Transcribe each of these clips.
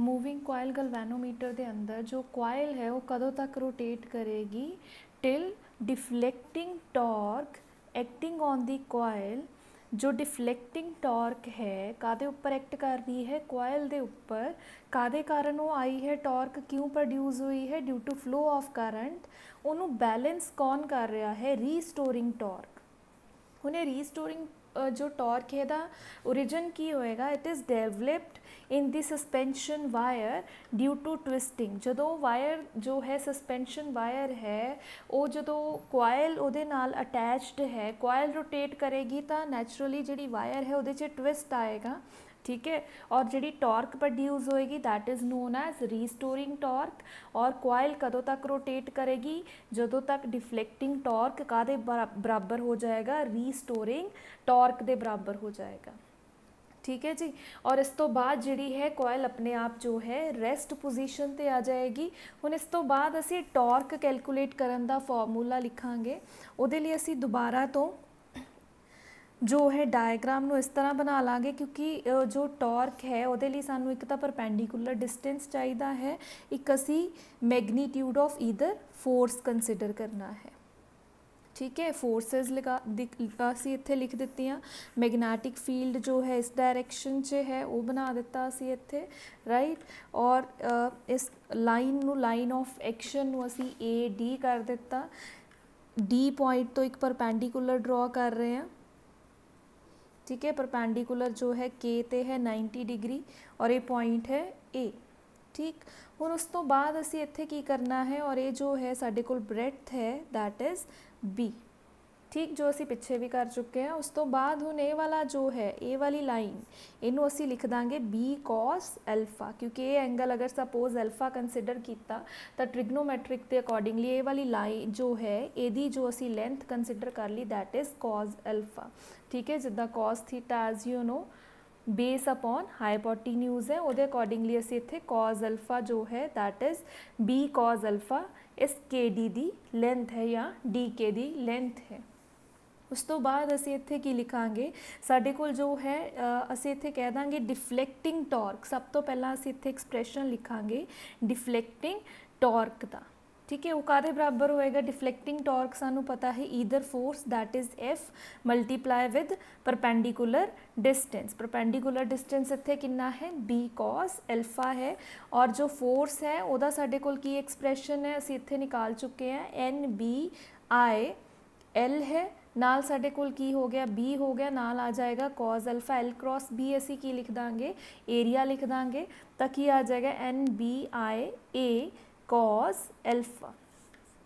moving ਕੋਇਲ galvanometer ਦੇ ਅੰਦਰ ਜੋ ਕੋਇਲ ਹੈ ਉਹ ਕਦੋਂ ਤੱਕ ਰੋਟੇਟ ਕਰੇਗੀ till deflecting torque acting on the coil ਜੋ ਡਿਫਲੈਕਟਿੰਗ ਟਾਰਕ ਹੈ ਕਾਦੇ ਉੱਪਰ ਐਕਟ ਕਰ ਰਹੀ ਹੈ ਕੋਇਲ ਦੇ ਉੱਪਰ ਕਾਦੇ ਕਾਰਨ ਉਹ ਆਈ ਹੈ ਟਾਰਕ ਕਿਉਂ ਪ੍ਰੋਡਿਊਸ ਹੋਈ ਹੈ due to flow of current ਉਹਨੂੰ ਬੈਲੈਂਸ ਕੌਣ ਕਰ ਰਿਹਾ ਹੈ ਰੀਸਟੋਰਿੰਗ ਟਾਰਕ ਇਹ ਰੀਸਟੋਰਿੰਗ ਜੋ ਟਾਰਕ ਹੈ ਦਾ origin ਕੀ ਹੋਏਗਾ it is developed in the suspension wire due to twisting ਜਦੋਂ ਵਾਇਰ ਜੋ ਹੈ ਸਸਪੈਂਸ਼ਨ ਵਾਇਰ ਹੈ ਉਹ ਜਦੋਂ ਕੋਇਲ ਉਹਦੇ ਨਾਲ ਅਟੈਚਡ ਹੈ ਕੋਇਲ ਰੋਟੇਟ ਕਰੇਗੀ ਤਾਂ ਨੇਚਰਲੀ ਜਿਹੜੀ ਵਾਇਰ ਹੈ ਉਹਦੇ 'ਚ ਟਵਿਸਟ ਆਏਗਾ ਠੀਕ ਹੈ और ਜਿਹੜੀ ਟਾਰਕ ਪ੍ਰੋਡਿਊਸ ਹੋਏਗੀ that is known as restoring torque और कोयल ਕਦੋਂ ਤੱਕ ਰੋਟੇਟ ਕਰੇਗੀ ਜਦੋਂ ਤੱਕ ਡਿਫਲੈਕਟਿੰਗ ਟਾਰਕ ਕਾਦੇ ਬਰਾਬਰ ਹੋ ਜਾਏਗਾ ਰੀਸਟੋਰਿੰਗ ਟਾਰਕ ਦੇ ਬਰਾਬਰ ਹੋ ਜਾਏਗਾ ਠੀਕ ਹੈ ਜੀ ਔਰ ਇਸ ਤੋਂ ਬਾਅਦ ਜਿਹੜੀ ਹੈ ਕੋਇਲ ਆਪਣੇ ਆਪ ਜੋ ਹੈ ਰੈਸਟ ਪੋਜੀਸ਼ਨ ਤੇ ਆ ਜਾਏਗੀ ਹੁਣ ਇਸ ਤੋਂ ਬਾਅਦ ਅਸੀਂ ਟਾਰਕ ਕੈਲਕੂਲੇਟ ਕਰਨ ਦਾ ਫਾਰਮੂਲਾ ਲਿਖਾਂਗੇ ਉਹਦੇ ਲਈ ਅਸੀਂ ਦੁਬਾਰਾ ਤੋਂ ਜੋ ਹੈ ਡਾਇਗਰਾਮ ਨੂੰ ਇਸ ਤਰ੍ਹਾਂ ਬਣਾ ਲਾਂਗੇ ਕਿਉਂਕਿ ਜੋ ਟਾਰਕ ਹੈ ਉਹਦੇ ਲਈ ਸਾਨੂੰ ਇੱਕ ਤਾਂ ਪਰਪੈਂਡੀਕੂਲਰ ਡਿਸਟੈਂਸ ਚਾਹੀਦਾ ਹੈ ਇੱਕ ਅਸੀਂ magnitude of either force consider ਕਰਨਾ ਹੈ ਠੀਕ ਹੈ ਫੋਰਸਸ ਲਗਾ ਅਸੀਂ ਇੱਥੇ ਲਿਖ ਦਿੱਤੀਆਂ ਮੈਗਨੈਟਿਕ ਫੀਲਡ ਜੋ ਹੈ ਇਸ ਡਾਇਰੈਕਸ਼ਨ 'ਚ ਹੈ ਉਹ ਬਣਾ ਦਿੱਤਾ ਅਸੀਂ ਇੱਥੇ ਰਾਈਟ ਔਰ ਇਸ ਲਾਈਨ ਨੂੰ ਲਾਈਨ ਆਫ ਐਕਸ਼ਨ ਨੂੰ ਅਸੀਂ ਏ ਡੀ ਕਰ ਦਿੱਤਾ ਡੀ ਪੁਆਇੰਟ ਤੋਂ ਇੱਕ ਪਰਪੈਂਡੀਕੂਲਰ ਡਰਾ ਕਰ ਰਹੇ ਹਾਂ ठीक है परपेंडिकुलर जो है के ते है नाइनटी डिग्री और ये पॉइंट है ए ठीक हूँ उस तो बाद असी इतने की करना है और ये जो है साढ़े को ब्रैथ है दैट इज़ बी ਠੀਕ ਜੋ ਅਸੀਂ ਪਿੱਛੇ ਵੀ ਕਰ ਚੁੱਕੇ ਹਾਂ ਉਸ ਤੋਂ ਬਾਅਦ ਹੁਣ ਇਹ ਵਾਲਾ ਜੋ ਹੈ ਇਹ ਵਾਲੀ ਲਾਈਨ ਇਹਨੂੰ ਅਸੀਂ ਲਿਖ ਦਾਂਗੇ b cos α ਕਿਉਂਕਿ ਇਹ ਐਂਗਲ ਅਗਰ ਸਪੋਜ਼ alpha ਕੰਸੀਡਰ ਕੀਤਾ ਤਾਂ ਟ੍ਰਿਗਨੋਮੈਟ੍ਰਿਕ ਦੇ ਅਕੋਰਡਿੰਗਲੀ ਇਹ ਵਾਲੀ ਲਾਈਨ ਜੋ ਹੈ ਇਹਦੀ ਜੋ ਅਸੀਂ ਲੈਂਥ ਕੰਸੀਡਰ ਕਰ ਲਈ ਥੈਟ ਇਜ਼ cos α ਠੀਕ ਹੈ ਜਿੱਦਾਂ cos θ as you know base upon hypotenuse ਹੈ ਉਹਦੇ ਅਕੋਰਡਿੰਗਲੀ ਅਸੀਂ ਇੱਥੇ cos α ਜੋ ਹੈ ਥੈਟ ਇਜ਼ b cos α ਇਸ kd ਦੀ ਲੈਂਥ ਹੈ ਜਾਂ dk ਦੀ ਲੈਂਥ ਹੈ ਉਸ ਤੋਂ ਬਾਅਦ ਅਸੀਂ ਇੱਥੇ ਕੀ ਲਿਖਾਂਗੇ ਸਾਡੇ ਕੋਲ ਜੋ ਹੈ ਅਸੀਂ ਇੱਥੇ ਕਹਿ ਦਾਂਗੇ ਡਿਫਲੈਕਟਿੰਗ ਟਾਰਕ ਸਭ ਤੋਂ ਪਹਿਲਾਂ ਅਸੀਂ ਇੱਥੇ ਐਕਸਪ੍ਰੈਸ਼ਨ ਲਿਖਾਂਗੇ ਡਿਫਲੈਕਟਿੰਗ ਟਾਰਕ ਦਾ ਠੀਕ ਹੈ ਉਹ ਕਾਦੇ ਬਰਾਬਰ ਹੋਏਗਾ ਡਿਫਲੈਕਟਿੰਗ ਟਾਰਕ ਸਾਨੂੰ ਪਤਾ ਹੈ either force that is f multiply with perpendicular distance perpendicular distance ਇੱਥੇ ਕਿੰਨਾ ਹੈ b cos ਅਲਫਾ ਹੈ ਔਰ ਜੋ ਫੋਰਸ ਹੈ ਉਹਦਾ ਸਾਡੇ ਕੋਲ ਕੀ ਐਕਸਪ੍ਰੈਸ਼ਨ ਹੈ ਅਸੀਂ ਇੱਥੇ ਨਿਕਾਲ ਚੁੱਕੇ ਹਾਂ n b i l ਹੈ ਨਾਲ ਸਾਡੇ ਕੋਲ ਕੀ ਹੋ ਗਿਆ b ਹੋ ਗਿਆ ਨਾਲ ਆ ਜਾਏਗਾ cos alpha l cross b ਅਸੀਂ e ਕੀ ਲਿਖ ਦਾਂਗੇ ਏਰੀਆ ਲਿਖ ਦਾਂਗੇ ਤਾਂ ਕੀ ਆ ਜਾਏਗਾ n b i a cos alpha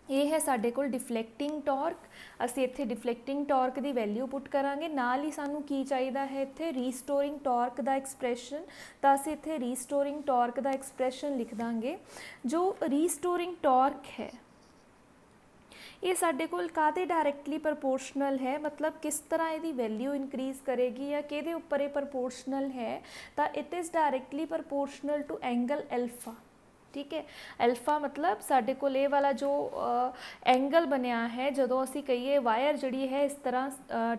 ਇਹ ਹੈ ਸਾਡੇ ਕੋਲ ਡਿਫਲੈਕਟਿੰਗ ਟਾਰਕ ਅਸੀਂ ਇੱਥੇ ਡਿਫਲੈਕਟਿੰਗ ਟਾਰਕ ਦੀ ਵੈਲਿਊ ਪੁੱਟ ਕਰਾਂਗੇ ਨਾਲ ਹੀ ਸਾਨੂੰ ਕੀ ਚਾਹੀਦਾ ਹੈ ਇੱਥੇ ਰੀਸਟੋਰਿੰਗ ਟਾਰਕ ਦਾ ਐਕਸਪ੍ਰੈਸ਼ਨ ਤਾਂ ਅਸੀਂ ਇੱਥੇ ਰੀਸਟੋਰਿੰਗ ਟਾਰਕ ਦਾ ਐਕਸਪ੍ਰੈਸ਼ਨ ਲਿਖ ਦਾਂਗੇ ਜੋ ਰੀਸਟੋਰਿੰਗ ਟਾਰਕ ਹੈ ਇਹ ਸਾਡੇ ਕੋਲ ਕਾਦੇ ਡਾਇਰੈਕਟਲੀ ਪ੍ਰੋਪੋਰਸ਼ਨਲ ਹੈ ਮਤਲਬ ਕਿਸ ਤਰ੍ਹਾਂ ਇਹਦੀ ਵੈਲਿਊ ਇਨਕਰੀਜ਼ ਕਰੇਗੀ ਜਾਂ ਕਿਹਦੇ ਉੱਪਰ ਇਹ ਪ੍ਰੋਪੋਰਸ਼ਨਲ ਹੈ ਤਾਂ it is directly proportional to angle alpha ਠੀਕ ਹੈ ਅਲਫਾ ਮਤਲਬ ਸਾਡੇ ਕੋਲ ਇਹ ਵਾਲਾ ਜੋ ਐਂਗਲ ਬਣਿਆ ਹੈ ਜਦੋਂ ਅਸੀਂ ਕਹੀਏ ਵਾਇਰ ਜਿਹੜੀ ਹੈ ਇਸ ਤਰ੍ਹਾਂ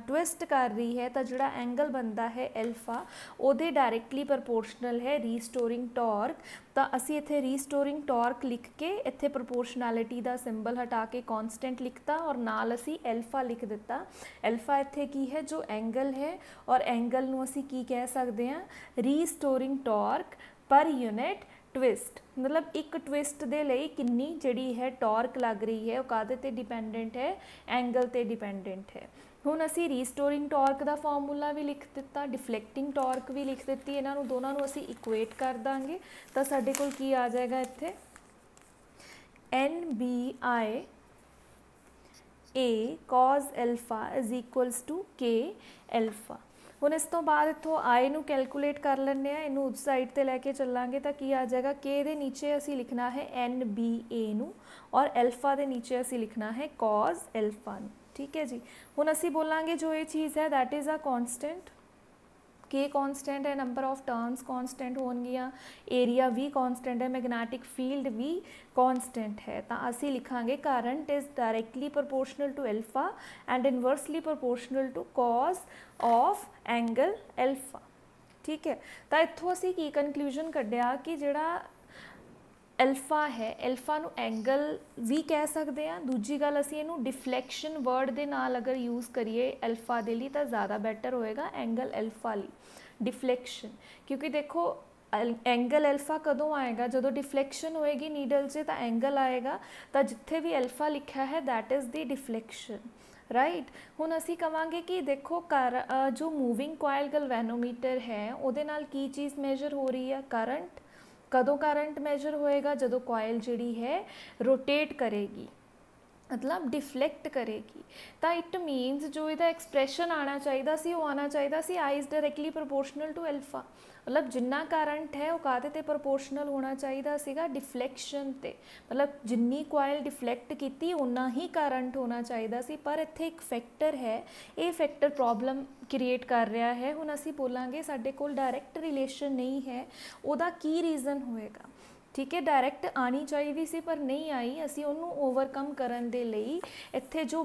ਟਵਿਸਟ ਕਰ ਰਹੀ ਹੈ ਤਾਂ ਜਿਹੜਾ ਐਂਗਲ ਬਣਦਾ ਹੈ ਅਲਫਾ ਉਹਦੇ ਡਾਇਰੈਕਟਲੀ ਪ੍ਰੋਪੋਰਸ਼ਨਲ ਹੈ ਰੀਸਟੋਰਿੰਗ ਟਾਰਕ ਤਾਂ ਅਸੀਂ ਇੱਥੇ ਰੀਸਟੋਰਿੰਗ ਟਾਰਕ ਲਿਖ ਕੇ ਇੱਥੇ ਪ੍ਰੋਪੋਰਸ਼ਨੈਲਿਟੀ ਦਾ ਸਿੰਬਲ ਹਟਾ ਕੇ ਕਨਸਟੈਂਟ ਲਿਖਤਾ ਔਰ ਨਾਲ ਅਸੀਂ ਅਲਫਾ ਲਿਖ ਦਿੱਤਾ ਅਲਫਾ ਇੱਥੇ ਕੀ ਹੈ ਜੋ ਐਂਗਲ ਹੈ ਔਰ ਐਂਗਲ ਨੂੰ ਅਸੀਂ ਕੀ ਕਹਿ ਸਕਦੇ ਹਾਂ restoring torque per unit twist ਮਤਲਬ ਇੱਕ ਟਵਿਸਟ ਦੇ ਲਈ ਕਿੰਨੀ ਜਿਹੜੀ ਹੈ ਟਾਰਕ ਲੱਗ ਰਹੀ ਹੈ ਉਹ ਕਾਦੇ ਤੇ ਡਿਪੈਂਡੈਂਟ ਹੈ ਐਂਗਲ ਤੇ ਡਿਪੈਂਡੈਂਟ ਹੈ ਹੁਣ ਅਸੀਂ ਰੀਸਟੋਰਿੰਗ ਟਾਰਕ ਦਾ ਫਾਰਮੂਲਾ ਵੀ ਲਿਖ ਦਿੱਤਾ ਡਿਫਲੈਕਟਿੰਗ ਟਾਰਕ ਵੀ ਲਿਖ ਦਿੱਤੀ ਇਹਨਾਂ ਨੂੰ ਦੋਨਾਂ ਨੂੰ ਅਸੀਂ ਇਕੁਏਟ ਕਰ ਦਾਂਗੇ ਤਾਂ ਸਾਡੇ ਕੋਲ ਕੀ ਆ ਜਾਏਗਾ ਇੱਥੇ ਆਈ A cos alpha is equals K α ਹੁਣ ਇਸ ਤੋਂ ਬਾਅਦ ਇੱਥੋਂ ਆਏ ਨੂੰ ਕੈਲਕੂਲੇਟ ਕਰ ਲੈਣੇ ਆ ਇਹਨੂੰ ਉਸ ਸਾਈਡ ਤੇ ਲੈ ਕੇ ਚੱਲਾਂਗੇ ਤਾਂ ਕੀ ਆ ਜਾਏਗਾ k ਦੇ ਨੀਚੇ ਅਸੀਂ ਲਿਖਣਾ ਹੈ nba ਨੂੰ ਔਰ ਅਲਫਾ ਦੇ ਨੀਚੇ ਅਸੀਂ ਲਿਖਣਾ ਹੈ cos α ਨੂੰ ਠੀਕ ਹੈ ਜੀ ਹੁਣ ਅਸੀਂ ਬੋਲਾਂਗੇ ਜੋ ਇਹ ਚੀਜ਼ ਹੈ that is a constant k constant है नंबर ऑफ टर्न्स कांस्टेंट ਹੋਣਗੀਆਂ ਏਰੀਆ ਵੀ ਕਾਂਸਟੈਂਟ ਹੈ ਮੈਗਨੈਟਿਕ ਫੀਲਡ ਵੀ ਕਾਂਸਟੈਂਟ ਹੈ ਤਾਂ ਅਸੀਂ ਲਿਖਾਂਗੇ current is directly proportional to alpha and inversely proportional to cos of angle alpha ਠੀਕ ਹੈ ਤਾਂ ਇੱਥੋਂ ਅਸੀਂ ਕੀ ਕਨਕਲੂਜਨ ਕੱਢਿਆ ਕਿ ਜਿਹੜਾ ਅਲਫਾ ਹੈ ਅਲਫਾ ਨੂੰ ਐਂਗਲ ਵੀ ਕਹਿ ਸਕਦੇ ਆ ਦੂਜੀ ਗੱਲ ਅਸੀਂ ਇਹਨੂੰ ਡਿਫਲੈਕਸ਼ਨ ਵਰਡ ਦੇ ਨਾਲ ਅਗਰ ਯੂਜ਼ ਕਰੀਏ ਅਲਫਾ ਦੇ ਲਈ ਤਾਂ ਜ਼ਿਆਦਾ ਬੈਟਰ ਹੋਏਗਾ ਐਂਗਲ ਅਲਫਾ ਲਈ ਡਿਫਲੈਕਸ਼ਨ ਕਿਉਂਕਿ ਦੇਖੋ ਐਂਗਲ ਅਲਫਾ ਕਦੋਂ ਆਏਗਾ ਜਦੋਂ ਡਿਫਲੈਕਸ਼ਨ ਹੋਏਗੀ ਨੀਡਲ 'ਚ ਤਾਂ ਐਂਗਲ ਆਏਗਾ ਤਾਂ ਜਿੱਥੇ ਵੀ ਅਲਫਾ ਲਿਖਿਆ ਹੈ that is the deflection right ਹੁਣ ਅਸੀਂ ਕਵਾਂਗੇ ਕਿ ਦੇਖੋ ਕਰ ਜੋ ਮੂਵਿੰਗ ਕੋਇਲ ਗਲਵੈਨੋਮੀਟਰ ਹੈ ਉਹਦੇ ਨਾਲ ਕੀ ਚੀਜ਼ ਮੈਜ਼ਰ ਹੋ ਰਹੀ ਹੈ ਕਰੰਟ ਕਦੋਂ ਕਰੰਟ ਮੈਜਰ ਹੋਏਗਾ ਜਦੋਂ ਕੋਇਲ ਜਿਹੜੀ ਹੈ ਰੋਟੇਟ ਕਰੇਗੀ ਮਤਲਬ ਡਿਫਲੈਕਟ ਕਰੇਗੀ ਤਾਂ ਇਟ ਮੀਨਸ ਜੋ ਇਹਦਾ ਐਕਸਪ੍ਰੈਸ਼ਨ ਆਣਾ ਚਾਹੀਦਾ ਸੀ ਉਹ ਆਣਾ ਚਾਹੀਦਾ ਸੀ I is directly proportional to alpha ਮਤਲਬ ਜਿੰਨਾ ਕਰੰਟ ਹੈ ਉਹ ਕਾਦੇ ਤੇ ਪ੍ਰੋਪੋਰਸ਼ਨਲ ਹੋਣਾ ਚਾਹੀਦਾ ਸੀਗਾ ਡਿਫਲੈਕਸ਼ਨ ਤੇ ਮਤਲਬ ਜਿੰਨੀ ਕੋਇਲ ਡਿਫਲੈਕਟ ਕੀਤੀ ਉਨਾ ਹੀ ਕਰੰਟ ਹੋਣਾ ਚਾਹੀਦਾ ਸੀ ਪਰ ਇੱਥੇ ਇੱਕ ਫੈਕਟਰ ਹੈ ਇਹ ਫੈਕਟਰ ਪ੍ਰੋਬਲਮ ਕ੍ਰੀਏਟ ਕਰ ਰਿਹਾ ਹੈ ਹੁਣ ਅਸੀਂ ਬੋਲਾਂਗੇ ਸਾਡੇ ਕੋਲ ਡਾਇਰੈਕਟ ਰਿਲੇਸ਼ਨ ਨਹੀਂ ਹੈ ਉਹਦਾ ਕੀ ਰੀਜ਼ਨ ਹੋਏਗਾ ਠੀਕ ਹੈ ਡਾਇਰੈਕਟ ਆਣੀ ਚਾਹੀਦੀ ਸੀ ਪਰ ਨਹੀਂ ਆਈ ਅਸੀਂ ਉਹਨੂੰ ਓਵਰਕਮ ਕਰਨ ਦੇ ਲਈ ਇੱਥੇ ਜੋ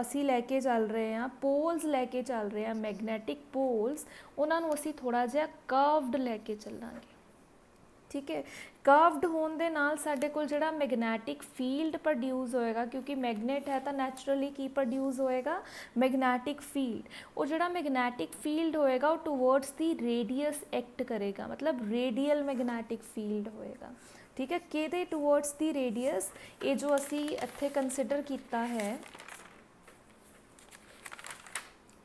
ਅਸੀਂ ਲੈ ਕੇ ਚੱਲ ਰਹੇ ਹਾਂ ਪੋਲਸ ਲੈ ਕੇ ਚੱਲ ਰਹੇ ਹਾਂ ਮੈਗਨੈਟਿਕ ਪੋਲਸ ਉਹਨਾਂ ਨੂੰ ਅਸੀਂ ਥੋੜਾ ਜਿਹਾ ਕਰਵਡ ਲੈ ਕੇ ਚੱਲਾਂਗੇ ਠੀਕ ਹੈ ਕਰਵਡ ਹੋਣ ਦੇ ਨਾਲ ਸਾਡੇ ਕੋਲ ਜਿਹੜਾ ਮੈਗਨੈਟਿਕ ਫੀਲਡ ਪ੍ਰੋਡਿਊਸ ਹੋਏਗਾ ਕਿਉਂਕਿ ਮੈਗਨੇਟ ਹੈ ਤਾਂ ਨੇਚਰਲੀ ਕੀ ਪ੍ਰੋਡਿਊਸ ਹੋਏਗਾ ਮੈਗਨੈਟਿਕ ਫੀਲਡ ਉਹ ਜਿਹੜਾ ਮੈਗਨੈਟਿਕ ਫੀਲਡ ਹੋਏਗਾ ਉਹ ਟੁਵਰਡਸ ਦੀ ਰੇਡੀਅਸ ਐਕਟ ਕਰੇਗਾ ਮਤਲਬ ਰੇਡੀਅਲ ਮੈਗਨੈਟਿਕ ਫੀਲਡ ਹੋਏਗਾ ਠੀਕ ਹੈ ਕਿਹਦੇ ਟੁਵਰਡਸ ਦੀ ਰੇਡੀਅਸ ਇਹ ਜੋ ਅਸੀਂ ਇੱਥੇ ਕੰਸੀਡਰ ਕੀਤਾ ਹੈ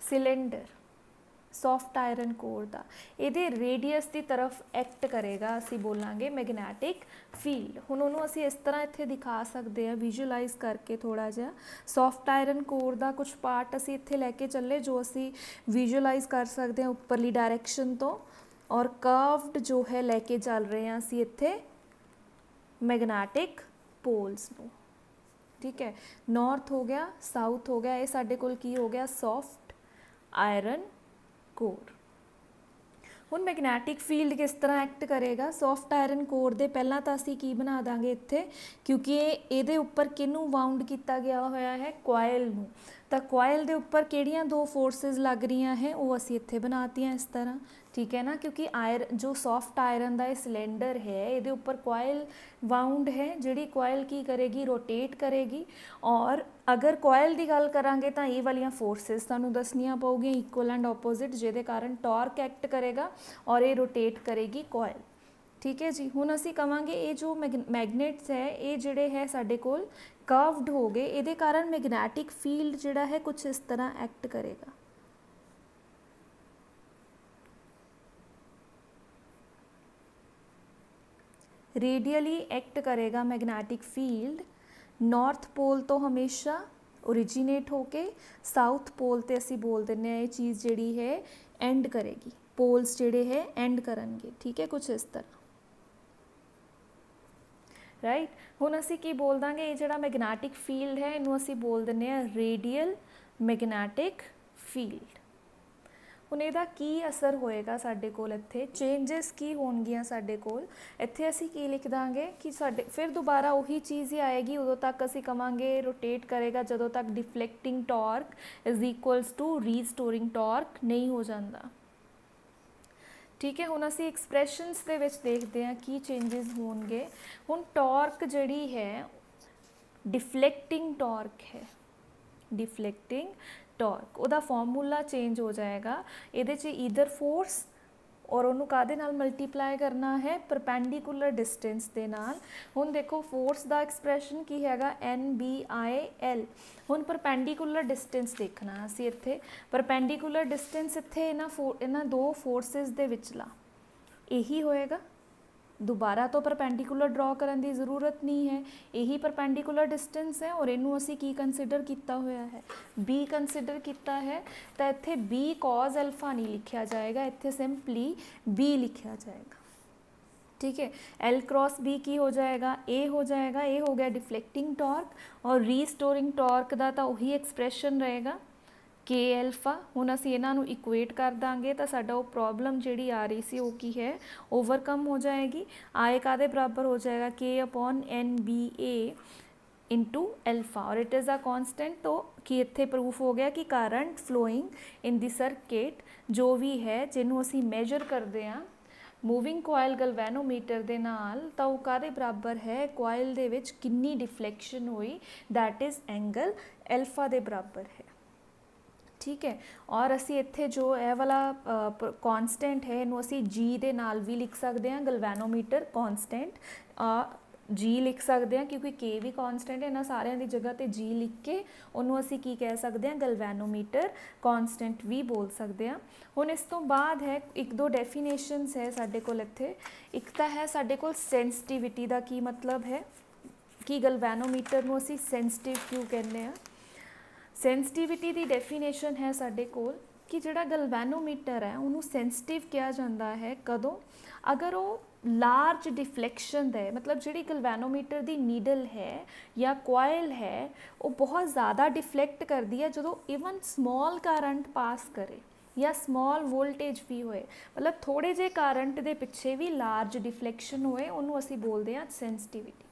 ਸਿਲੰਡਰ ਸੌਫਟ ਆਇਰਨ ਕੋਰ ਦਾ ਇਹਦੇ ਰੇਡੀਅਸ ਦੀ ਤਰਫ ਐਕਟ ਕਰੇਗਾ ਅਸੀਂ ਬੋਲਾਂਗੇ ਮੈਗਨੈਟਿਕ ਫੀਲਡ ਹੁਣ ਉਹਨੂੰ ਅਸੀਂ ਇਸ ਤਰ੍ਹਾਂ ਇੱਥੇ ਦਿਖਾ ਸਕਦੇ ਆ ਵਿਜ਼ੂਅਲਾਈਜ਼ ਕਰਕੇ ਥੋੜਾ ਜਿਹਾ ਸੌਫਟ ਆਇਰਨ ਕੋਰ ਦਾ ਕੁਝ ਪਾਰਟ ਅਸੀਂ ਇੱਥੇ ਲੈ ਕੇ ਚੱਲੇ ਜੋ ਅਸੀਂ ਵਿਜ਼ੂਅਲਾਈਜ਼ ਕਰ ਸਕਦੇ ਆ ਉੱਪਰਲੀ ਡਾਇਰੈਕਸ਼ਨ ਤੋਂ ਔਰ ਕਰਵਡ ਜੋ ਹੈ ਲੈ ਕੇ ਚੱਲ ਰਹੇ ਆ ਅਸੀਂ ਇੱਥੇ ਮੈਗਨੈਟਿਕ ਪੋਲਸ ਨੂੰ ਠੀਕ ਹੈ ਨਾਰਥ ਹੋ ਗਿਆ ਸਾਊਥ ਹੋ ਗਿਆ ਇਹ ਸਾਡੇ ਕੋਲ ਕੀ ਹੋ ਗਿਆ ਸੌਫਟ ਆਇਰਨ ਕੋਰ ਹੁਣ ਮੈਗਨੈਟਿਕ ਫੀਲਡ ਕਿਸ ਤਰ੍ਹਾਂ ਐਕਟ ਕਰੇਗਾ ਸੌਫਟ ਆਇਰਨ ਕੋਰ ਦੇ ਪਹਿਲਾਂ ਤਾਂ ਅਸੀਂ ਕੀ ਬਣਾ ਦਾਂਗੇ ਇੱਥੇ ਕਿਉਂਕਿ ਇਹਦੇ ਉੱਪਰ ਕਿਨੂੰ ਵਾਉਂਡ ਕੀਤਾ ਗਿਆ ਹੋਇਆ ਹੈ ਕੋਇਲ ਨੂੰ ਤਾਂ ਕੋਇਲ ਦੇ ਉੱਪਰ ਕਿਹੜੀਆਂ ਦੋ ਫੋਰਸਸ ਲੱਗ ਰਹੀਆਂ ਹੈ ਉਹ ਅਸੀਂ ਇੱਥੇ ਬਣਾਤੀਆਂ ਇਸ ਤਰ੍ਹਾਂ ਠੀਕ ਹੈ ਨਾ ਕਿਉਂਕਿ ਆਇਰ ਜੋ ਸੌਫਟ ਆਇਰਨ ਦਾ ਇਹ ਸਿਲੰਡਰ ਹੈ ਇਹਦੇ ਉੱਪਰ ਕੋਇਲ ਵਾਉਂਡ ਹੈ ਜਿਹੜੀ ਕੋਇਲ ਕੀ ਕਰੇਗੀ ਰੋਟੇਟ ਕਰੇਗੀ ਔਰ ਅਗਰ ਕੋਇਲ ਦੀ ਗੱਲ ਕਰਾਂਗੇ ਤਾਂ ਇਹ ਵਾਲੀਆਂ ਫੋਰਸਸ ਤੁਹਾਨੂੰ ਦੱਸਣੀਆਂ ਪਊਗੀਆਂ ਇਕੁਅਲ ਐਂਡ ਆਪੋਜ਼ਿਟ ਜਿਹਦੇ ਕਾਰਨ ਟਾਰਕ ਐਕਟ ਕਰੇਗਾ ਔਰ ਇਹ ਰੋਟੇਟ ਕਰੇਗੀ ਕੋਇਲ ਠੀਕ ਹੈ ਜੀ ਹੁਣ ਅਸੀਂ ਕਵਾਂਗੇ ਇਹ ਜੋ ਮੈਗਨੇਟਸ ਹੈ ਇਹ ਜਿਹੜੇ ਹੈ ਸਾਡੇ ਕੋਲ ਕਰਵਡ ਹੋ ਗਏ ਇਹਦੇ ਕਾਰਨ ਮੈਗਨੈਟਿਕ ਫੀਲਡ ਜਿਹੜਾ ਹੈ ਕੁਝ ਇਸ ਤਰ੍ਹਾਂ ਐਕਟ ਕਰੇਗਾ ਰੇਡੀਅਲੀ ਐਕਟ ਕਰੇਗਾ ਮੈਗਨੈਟਿਕ ਫੀਲਡ ਨਾਰਥ ਪੋਲ ਤੋਂ ਹਮੇਸ਼ਾ originate ਹੋ ਕੇ ਸਾਊਥ ਪੋਲ ਤੇ ਅਸੀਂ ਬੋਲ ਦਿੰਨੇ ਆ ਇਹ ਚੀਜ਼ ਜਿਹੜੀ ਹੈ ਐਂਡ ਕਰੇਗੀ ਪੋਲਸ ਜਿਹੜੇ ਹੈ ਐਂਡ ਕਰਨਗੇ ਠੀਕ ਹੈ ਕੁਝ ਇਸ ਤਰ੍ਹਾਂ ਰਾਈਟ ਹੁਣ ਅਸੀਂ ਕੀ ਬੋਲ ਦਾਂਗੇ ਇਹ ਜਿਹੜਾ ਮੈਗਨੈਟਿਕ ਫੀਲਡ ਹੈ ਇਹਨੂੰ ਅਸੀਂ ਬੋਲ ਦਿੰਨੇ ਆ ਰੇਡੀਅਲ ਮੈਗਨੈਟਿਕ ਫੀਲਡ ਹੁਣ ਇਹਦਾ ਕੀ ਅਸਰ ਹੋਏਗਾ ਸਾਡੇ ਕੋਲ ਇੱਥੇ ਚੇਂजेस ਕੀ ਹੋਣਗੀਆਂ ਸਾਡੇ ਕੋਲ ਇੱਥੇ ਅਸੀਂ ਕੀ ਲਿਖ ਦਾਂਗੇ ਕਿ ਸਾਡੇ ਫਿਰ ਦੁਬਾਰਾ ਉਹੀ ਚੀਜ਼ ਹੀ ਆਏਗੀ ਉਦੋਂ ਤੱਕ ਅਸੀਂ ਕਵਾਂਗੇ ਰੋਟੇਟ ਕਰੇਗਾ ਜਦੋਂ ਤੱਕ deflecting torque is equals to restoring torque ਨਹੀਂ ਹੋ ਜਾਂਦਾ ਠੀਕ ਹੈ ਹੁਣ ਅਸੀਂ ਐਕਸਪ੍ਰੈਸ਼ਨਸ ਦੇ ਵਿੱਚ ਦੇਖਦੇ ਹਾਂ ਕੀ ਚੇਂਜਸ ਹੋਣਗੇ ਹੁਣ ਟਾਰਕ ਜਿਹੜੀ ਹੈ ਡਿਫਲੈਕਟਿੰਗ ਟਾਰਕ ਹੈ ਡਿਫਲੈਕਟਿੰਗ ਟਾਰਕ ਉਹਦਾ ਫਾਰਮੂਲਾ ਚੇਂਜ ਹੋ ਜਾਏਗਾ ਇਹਦੇ 'ਚ ਈਦਰ ਫੋਰਸ ਔਰ ਉਹਨੂੰ ਕਾਦੇ ਨਾਲ ਮਲਟੀਪਲਾਈ ਕਰਨਾ ਹੈ ਪਰਪੈਂਡੀਕੂਲਰ ਡਿਸਟੈਂਸ ਦੇ ਨਾਲ ਹੁਣ ਦੇਖੋ ਫੋਰਸ ਦਾ ਐਕਸਪ੍ਰੈਸ਼ਨ ਕੀ ਹੈਗਾ ਐਨ ਬੀ ਆਈ ਐਲ ਹੁਣ ਪਰਪੈਂਡੀਕੂਲਰ ਡਿਸਟੈਂਸ ਦੇਖਣਾ ਅਸੀਂ ਇੱਥੇ ਪਰਪੈਂਡੀਕੂਲਰ ਡਿਸਟੈਂਸ ਇੱਥੇ ਇਹਨਾਂ ਇਹਨਾਂ ਦੋ ਫੋਰਸਸ ਦੇ ਵਿਚਲਾ ਇਹੀ ਹੋਏਗਾ ਦੁਬਾਰਾ ਤੋਂ ਪਰਪੈਂਡੀਕੂਲਰ ਡਰਾ ਕਰਨ ਦੀ ਜ਼ਰੂਰਤ ਨਹੀਂ ਹੈ ਇਹੀ ਪਰਪੈਂਡੀਕੂਲਰ ਡਿਸਟੈਂਸ ਹੈ ਔਰ ਇਹਨੂੰ ਅਸੀਂ ਕੀ ਕੰਸੀਡਰ ਕੀਤਾ ਹੋਇਆ ਹੈ b ਕੰਸੀਡਰ ਕੀਤਾ ਹੈ ਤਾਂ ਇੱਥੇ b cos α ਨਹੀਂ ਲਿਖਿਆ ਜਾਏਗਾ ਇੱਥੇ ਸਿੰਪਲੀ b ਲਿਖਿਆ ਜਾਏਗਾ ਠੀਕ ਹੈ L क्रॉस B ਕੀ ਹੋ ਜਾਏਗਾ A ਹੋ ਜਾਏਗਾ A ਹੋ ਗਿਆ ਡਿਫਲੈਕਟਿੰਗ ਟਾਰਕ ਔਰ ਰੀਸਟੋਰਿੰਗ ਟਾਰਕ ਦਾ ਤਾਂ ਉਹੀ ਐਕਸਪ੍ਰੈਸ਼ਨ ਰਹੇਗਾ k ਅਲਫਾ ਹੁਣ ਅਸੀਂ ਇਹਨਾਂ ਨੂੰ ਇਕੁਏਟ ਕਰ ਦਾਂਗੇ ਤਾਂ ਸਾਡਾ ਉਹ ਪ੍ਰੋਬਲਮ ਜਿਹੜੀ ਆ ਰਹੀ ਸੀ ਉਹ ਕੀ ਹੈ ਓਵਰਕਮ ਹੋ ਜਾਏਗੀ ਆਏ ਕਾਦੇ ਬਰਾਬਰ ਹੋ ਜਾਏਗਾ k upon n B A into alpha or it is a constant ਤੋਂ ਕੀ ਇੱਥੇ ਪ੍ਰੂਫ ਹੋ ਗਿਆ ਕਿ current flowing in the circuit ਜੋ ਵੀ ਹੈ ਜਿਹਨੂੰ ਅਸੀਂ ਮੈਜਰ ਕਰਦੇ ਆਂ ਮੂਵਿੰਗ ਕੋਇਲ ਗਲਵੈਨੋਮੀਟਰ ਦੇ ਨਾਲ ਤਾਂ ਉਹ ਕਾਦੇ ਬਰਾਬਰ ਹੈ ਕੋਇਲ ਦੇ ਵਿੱਚ ਕਿੰਨੀ ਡਿਫਲੈਕਸ਼ਨ ਹੋਈ ਥੈਟ ਇਜ਼ ਐਂਗਲ ਅਲਫਾ ਦੇ ਬਰਾਬਰ ਹੈ ਠੀਕ ਹੈ ਔਰ ਅਸੀਂ ਇੱਥੇ ਜੋ ਇਹ ਵਾਲਾ ਕਨਸਟੈਂਟ ਹੈ ਇਹਨੂੰ ਅਸੀਂ ਜੀ ਦੇ ਨਾਲ ਵੀ ਲਿਖ ਸਕਦੇ ਹਾਂ ਗਲਵੈਨੋਮੀਟਰ ਕਨਸਟੈਂਟ ਆ ਜੀ ਲਿਖ ਸਕਦੇ ਹਾਂ ਕਿਉਂਕਿ k ਵੀ ਕਨਸਟੈਂਟ ਹੈ ਨਾ ਸਾਰਿਆਂ ਦੀ ਜਗ੍ਹਾ ਤੇ ਜੀ ਲਿਖ ਕੇ ਉਹਨੂੰ ਅਸੀਂ ਕੀ ਕਹਿ ਸਕਦੇ ਹਾਂ ਗਲਵੈਨੋਮੀਟਰ ਕਨਸਟੈਂਟ ਵੀ ਬੋਲ ਸਕਦੇ ਹਾਂ ਹੁਣ ਇਸ ਤੋਂ ਬਾਅਦ ਹੈ ਇੱਕ ਦੋ ਡੈਫੀਨੇਸ਼ਨਸ ਹੈ ਸਾਡੇ ਕੋਲ ਇੱਥੇ ਇੱਕ ਤਾਂ ਹੈ ਸਾਡੇ ਕੋਲ ਸੈਂਸਿਟੀਵਿਟੀ ਦਾ ਕੀ ਮਤਲਬ ਹੈ ਕੀ ਗਲਵੈਨੋਮੀਟਰ ਨੂੰ ਅਸੀਂ ਸੈਂਸਿਟਿਵ ਕਿਉਂ ਕਹਿੰਦੇ ਆ ਸੈਂਸਿਟੀਵਿਟੀ ਦੀ ਡੈਫੀਨੇਸ਼ਨ ਹੈ ਸਾਡੇ ਕੋਲ ਕਿ ਜਿਹੜਾ ਗਲਵੈਨੋਮੀਟਰ ਹੈ ਉਹਨੂੰ ਸੈਂਸਿਟਿਵ ਕਿਹਾ ਜਾਂਦਾ ਹੈ ਕਦੋਂ ਅਗਰ ਉਹ ਲਾਰਜ ਡਿਫਲੈਕਸ਼ਨ ਦੇ ਮਤਲਬ ਜਿਹੜੀ ਗਲਵੈਨੋਮੀਟਰ ਦੀ ਨੀਡਲ ਹੈ ਜਾਂ ਕੋਇਲ ਹੈ ਉਹ ਬਹੁਤ ਜ਼ਿਆਦਾ ਡਿਫਲੈਕਟ ਕਰਦੀ ਹੈ ਜਦੋਂ ਇਵਨ ਸਮਾਲ ਕਰੰਟ ਪਾਸ ਕਰੇ ਜਾਂ ਸਮਾਲ ਵੋਲਟੇਜ ਵੀ ਹੋਏ ਮਤਲਬ ਥੋੜੇ ਜੇ ਕਰੰਟ ਦੇ ਪਿੱਛੇ ਵੀ ਲਾਰਜ ਡਿਫਲੈਕਸ਼ਨ ਹੋਏ ਉਹਨੂੰ ਅਸੀਂ ਬੋਲਦੇ ਹਾਂ ਸੈਂਸਿਟੀਵਿਟੀ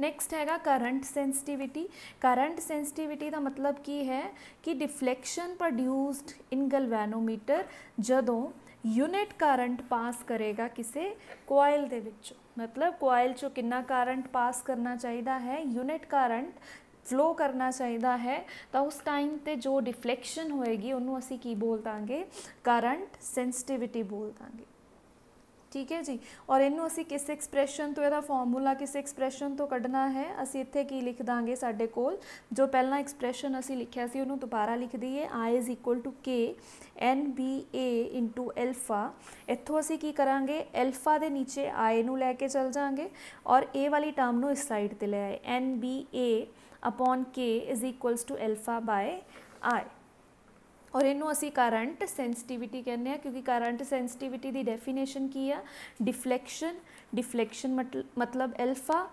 ਨੈਕਸਟ ਹੈਗਾ ਕਰੰਟ ਸੈਂਸਿਟੀਵਿਟੀ ਕਰੰਟ ਸੈਂਸਿਟੀਵਿਟੀ ਦਾ ਮਤਲਬ ਕੀ ਹੈ ਕਿ ਡਿਫਲੈਕਸ਼ਨ ਪ੍ਰੋਡਿਊਸਡ ਇਨ ਗਲਵੈਨੋਮੀਟਰ ਜਦੋਂ ਯੂਨਿਟ ਕਰੰਟ ਪਾਸ ਕਰੇਗਾ ਕਿਸੇ ਕੋਇਲ ਦੇ ਵਿੱਚ ਮਤਲਬ ਕੋਇਲ 'ਚ ਕਿੰਨਾ ਕਰੰਟ ਪਾਸ ਕਰਨਾ ਚਾਹੀਦਾ ਹੈ ਯੂਨਿਟ ਕਰੰਟ ਫਲੋ ਕਰਨਾ ਚਾਹੀਦਾ ਹੈ ਤਾਂ ਉਸ ਟਾਈਮ ਤੇ ਜੋ ਡਿਫਲੈਕਸ਼ਨ ਹੋਏਗੀ ਉਹਨੂੰ ਅਸੀਂ ਕੀ ਬੋਲ ਦਾਂਗੇ ਕਰੰਟ ਸੈਂਸਿਟੀਵਿਟੀ ਬੋਲ ਦਾਂਗੇ ਠੀਕ ਹੈ ਜੀ ਔਰ ਇਹਨੂੰ ਅਸੀਂ ਕਿਸ ਐਕਸਪ੍ਰੈਸ਼ਨ ਤੋਂ ਇਹਦਾ ਫਾਰਮੂਲਾ ਕਿਸ ਐਕਸਪ੍ਰੈਸ਼ਨ ਤੋਂ ਕੱਢਣਾ ਹੈ ਅਸੀਂ ਇੱਥੇ ਕੀ ਲਿਖ ਦਾਂਗੇ ਸਾਡੇ ਕੋਲ ਜੋ ਪਹਿਲਾਂ ਐਕਸਪ੍ਰੈਸ਼ਨ ਅਸੀਂ ਲਿਖਿਆ ਸੀ ਉਹਨੂੰ ਦੁਬਾਰਾ ਲਿਖ ਦਈਏ i k n b k nba ਇੱਥੋਂ ਅਸੀਂ ਕੀ ਕਰਾਂਗੇ α ਦੇ نیچے i ਨੂੰ ਲੈ ਕੇ ਚੱਲ ਜਾਾਂਗੇ ਔਰ a ਵਾਲੀ ਟਰਮ ਨੂੰ ਇਸ ਸਾਈਡ ਤੇ ਲੈ ਆਏ nba upon k is equals to alpha by i ਔਰ ਇਹਨੂੰ ਅਸੀਂ ਕਰੰਟ ਸੈਂਸਿਟੀਵਿਟੀ ਕਹਿੰਦੇ ਆ ਕਿਉਂਕਿ ਕਰੰਟ ਸੈਂਸਿਟੀਵਿਟੀ ਦੀ ਡੈਫੀਨੇਸ਼ਨ ਕੀ ਆ ਡਿਫਲੈਕਸ਼ਨ ਡਿਫਲੈਕਸ਼ਨ ਮਤਲਬ alpha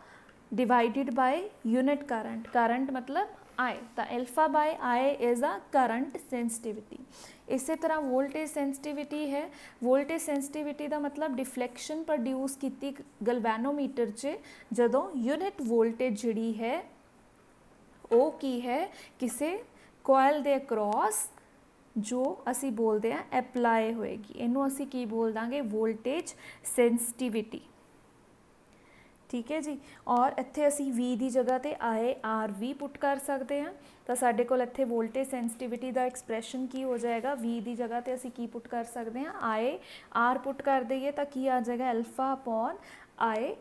divided by unit current current ਮਤਲਬ I ਤਾਂ alpha by I is a current sensitivity ਇਸੇ ਤਰ੍ਹਾਂ voltage sensitivity ਹੈ voltage sensitivity ਦਾ ਮਤਲਬ deflection produce ਕੀਤੀ galvanometer 'ਚ ਜਦੋਂ unit voltage ਜਿਹੜੀ ਹੈ ਉਹ ਕੀ ਹੈ ਕਿਸੇ coil ਦੇ across ਜੋ ਅਸੀਂ ਬੋਲਦੇ ਆ ਅਪਲਾਈ ਹੋਏਗੀ ਇਹਨੂੰ ਅਸੀਂ ਕੀ ਬੋਲ ਦਾਂਗੇ ਵੋਲਟੇਜ ਸੈਂਸਿਟੀਵਿਟੀ ਠੀਕ ਹੈ ਜੀ ਔਰ ਇੱਥੇ ਅਸੀਂ V ਦੀ ਜਗ੍ਹਾ ਤੇ ਆਏ V ਪੁੱਟ ਕਰ ਸਕਦੇ ਆ ਤਾਂ ਸਾਡੇ ਕੋਲ ਇੱਥੇ ਵੋਲਟੇਜ ਸੈਂਸਿਟੀਵਿਟੀ ਦਾ ਐਕਸਪ੍ਰੈਸ਼ਨ ਕੀ ਹੋ ਜਾਏਗਾ V ਦੀ ਜਗ੍ਹਾ ਤੇ ਅਸੀਂ ਕੀ ਪੁੱਟ ਕਰ ਸਕਦੇ ਆ ਆਏ R ਪੁੱਟ ਕਰ ਦਈਏ ਤਾਂ ਕੀ ਆ ਜਾਏਗਾ α I ਆਏ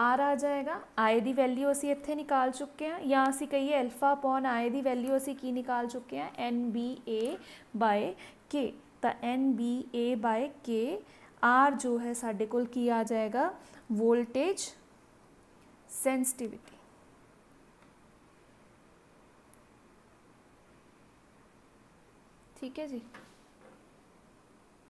आर आ जाएगा आए दी वैल्यू असी इतने निकाल चुके हैं या असी कही अल्फा पॉन आए दी वैल्यू असी की निकाल चुके हैं N B A by K तो N B A by K R जो है साढ़े को आ जाएगा वोल्टेज सेंसिटिविटी ठीक है जी